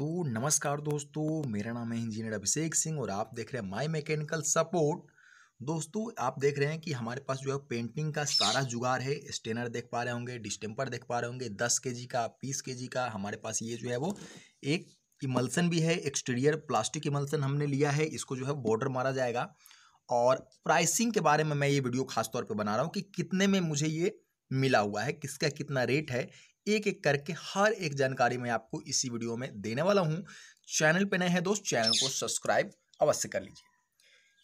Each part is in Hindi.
तो नमस्कार दोस्तों मेरा नाम है इंजीनियर अभिषेक सिंह और आप देख रहे हैं माई मैकेनिकल सपोर्ट दोस्तों आप देख रहे हैं कि हमारे पास जो है पेंटिंग का सारा जुगाड़ है स्टेनर देख पा रहे होंगे डिस्टेम्पर देख पा रहे होंगे दस के जी का बीस के जी का हमारे पास ये जो है वो एक इमल्सन भी है एक्सटीरियर प्लास्टिक इमल्सन हमने लिया है इसको जो है बॉर्डर मारा जाएगा और प्राइसिंग के बारे में मैं ये वीडियो खासतौर पर बना रहा हूँ कि कितने में मुझे ये मिला हुआ है किसका कितना रेट है एक एक करके हर एक जानकारी मैं आपको इसी वीडियो में देने वाला हूँ चैनल पर नए हैं दोस्त चैनल को सब्सक्राइब अवश्य कर लीजिए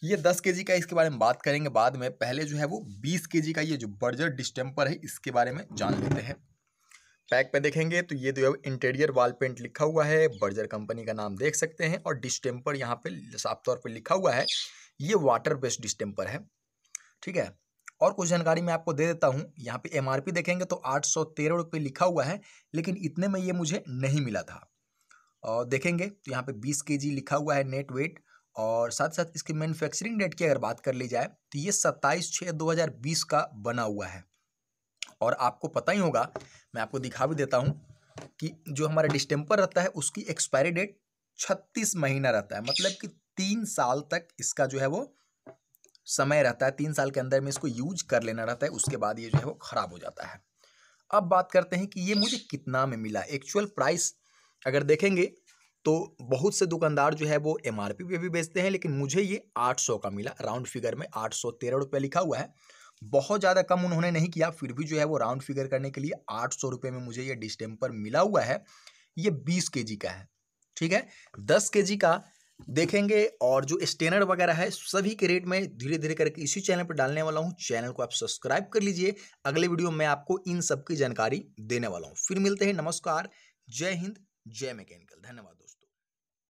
ये दस के का इसके बारे में बात करेंगे बाद में पहले जो है वो बीस के का ये जो बर्जर डिस्टेम्पर है इसके बारे में जान लेते हैं पैक पे देखेंगे तो ये जो है इंटीरियर वॉल पेंट लिखा हुआ है बर्जर कंपनी का नाम देख सकते हैं और डिस्टेम्पर यहाँ पे साफ तौर पे लिखा हुआ है ये वाटर बेस्ड डिस्टेम्पर है ठीक है और कुछ जानकारी मैं आपको दे देता हूँ यहाँ पे एम देखेंगे तो आठ सौ तेरह लिखा हुआ है लेकिन इतने में ये मुझे नहीं मिला था और देखेंगे तो यहाँ पे 20 के लिखा हुआ है नेट वेट और साथ साथ इसके मैन्युफैक्चरिंग डेट की अगर बात कर ली जाए तो ये सत्ताईस छः दो हज़ार बीस का बना हुआ है और आपको पता ही होगा मैं आपको दिखा भी देता हूँ कि जो हमारा डिस्टेम्पर रहता है उसकी एक्सपायरी डेट छत्तीस महीना रहता है मतलब कि तीन साल तक इसका जो है वो समय रहता है तीन साल के अंदर में इसको यूज कर लेना रहता है उसके बाद ये जो है वो ख़राब हो जाता है अब बात करते हैं कि ये मुझे कितना में मिला एक्चुअल प्राइस अगर देखेंगे तो बहुत से दुकानदार जो है वो एम आर पे भी बेचते हैं लेकिन मुझे ये आठ सौ का मिला राउंड फिगर में आठ सौ तेरह रुपये लिखा हुआ है बहुत ज़्यादा कम उन्होंने नहीं किया फिर भी जो है वो राउंड फिगर करने के लिए आठ सौ रुपये में मुझे ये डिस्टेम्पर मिला हुआ है ये बीस के का है ठीक है दस के का देखेंगे और जो स्टेनर वगैरह है सभी के रेट में धीरे धीरे करके इसी चैनल पर डालने वाला हूँ चैनल को आप सब्सक्राइब कर लीजिए अगले वीडियो में आपको इन सब की जानकारी देने वाला हूँ फिर मिलते हैं नमस्कार जय हिंद जय मैकेनिकल धन्यवाद दोस्तों